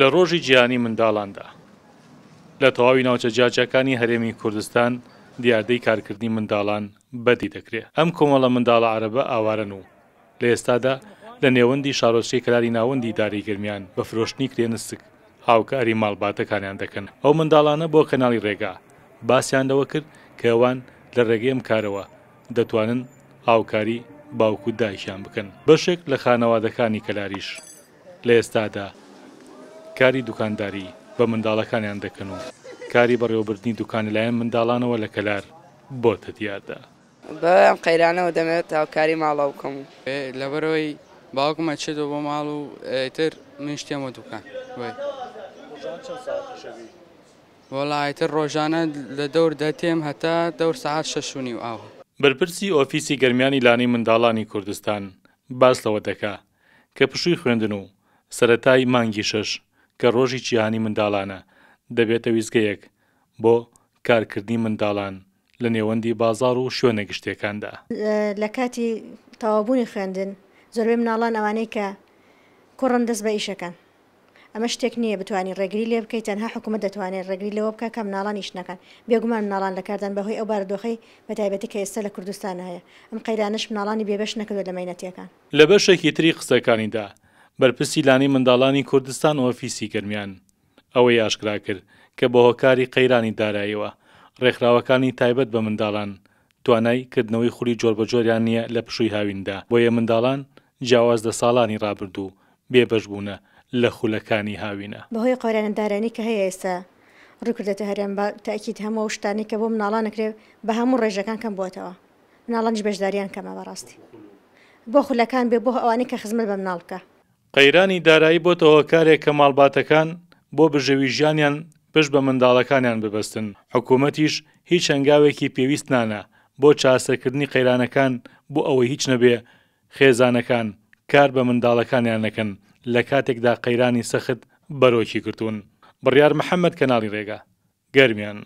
لە ڕۆژی گیانی منداڵاندا لە تەواوی ناوچە جاجەکانی هەرێمی کوردستان دیاردەی کارکردنی منداڵان بەدی دەکرێت ئەم کۆمەڵە منداڵە عربە ئاوارن و لە ئێستادا لە نێوەندی شارۆچی کلاری ناوەندی داری گرمیان بە فرۆشتنی کرێنسک هاوکاری ماڵباتەکانیان دەکەن ئەو منداڵانە بۆ کەناڵی ڕێگا باسییانەوە کرد کەوان لە ڕێگەیم کارەوە دەتوانن هاوکاری باوکو دایکیان بکەن بەشێک لە خانەوادەکانی کەلاریش لە ئێستادا کاری دوکانداری بە منداڵەکانیان دەکەن و کاری بەڕێوەبردنی دوکانلایەن منداڵانەوە لە کەلار بۆتە دیاردا بە ئەم قەیرانەوە دەمێت تاوکاری ماڵە بکەم لەبەرەوەی باوکمە چێتەوە بۆ ماڵ و ئیتر من شتێمە دوکان وەڵایەتر ڕۆژانە لە دەور دەتێم هەتا دەور سعات شەشونی و ئاوە بەرپرسی ئۆفیسی گەرمیانی لانی منداڵانی کوردستان باس لەوە دەکا کە پشووی خوێندن و سەتای مانگی شەش کە ڕۆژی جیهانی منداڵانە دەبێتە ویزگەیەک بۆ کارکردنی منداڵان لە نێوەندی بازار و شوێنە گشتەکاندا لە کاتی تەوابوونی خوێندن زۆربەی مناڵان ئەوانەی کە کوڕن دەست بە ئیشەکەن ئەمە شتێک نییە بتوانین ڕێگری لێ بکەیت تەنها حکوومەت دەتوانێت ڕێگری لەوە بکە کە مناڵان نیشنەکەن بێگومان مناڵان لە کاردان بەهۆی ئەو باردۆخی بە تایبەتی کە ئێستا لە کوردستان هەیە ئەم قەیرانش مناڵانی بێبش نەکردو لە مەینەتیەکان لە بەشێکی تری قسەکانیدا بەرپرسی لانی منداڵانی کوردستان ئۆفیسی گرمیان ئەوەی ئاشکرا کرد کە بە هۆکاری قەیرانی داراییەوە ڕێکخراوەکانی تایبەت بە منداڵان توانای کردنەوەی خولی جۆربەجۆریان نییە لە پشووی هاویندا بۆیە منداڵان جیاواز دە ساڵانی ڕابردوو بێبەش بوونە لە خولەکانی هاوینە بەهۆی قۆرانەدارانی کە هەیە ئێستا ڕکردێتە هەرێم بە تاکییت هەموو شتانی کە بۆ مناڵانەکرێت بە هەموو ڕێژەکان کەم بۆتەوە مناڵانج بەشداریان کەمە بەڕاستی بۆ خولەکان بێ بۆ ئەوانی کە خزمەت بە مناڵکە قەیرانی دارایی بۆتەوە کارێک کە ماڵباتەکان بۆ بژەوی ژیانیان پشت بە منداڵەکانیان ببەستن حکوومەتیش هیچ هەنگاوێکی پێویستانە بۆ چاسەکردنی قەیرانەکان بۆ ئەوەی هیچ نەبێ خێزانەکان کار بە منداڵەکانیان نەکەن لە کاتێکدا قەیرانی سەخت بەرۆکی کردوون بڕیار محەممەد کەناڵی ڕێگا گەرمیان.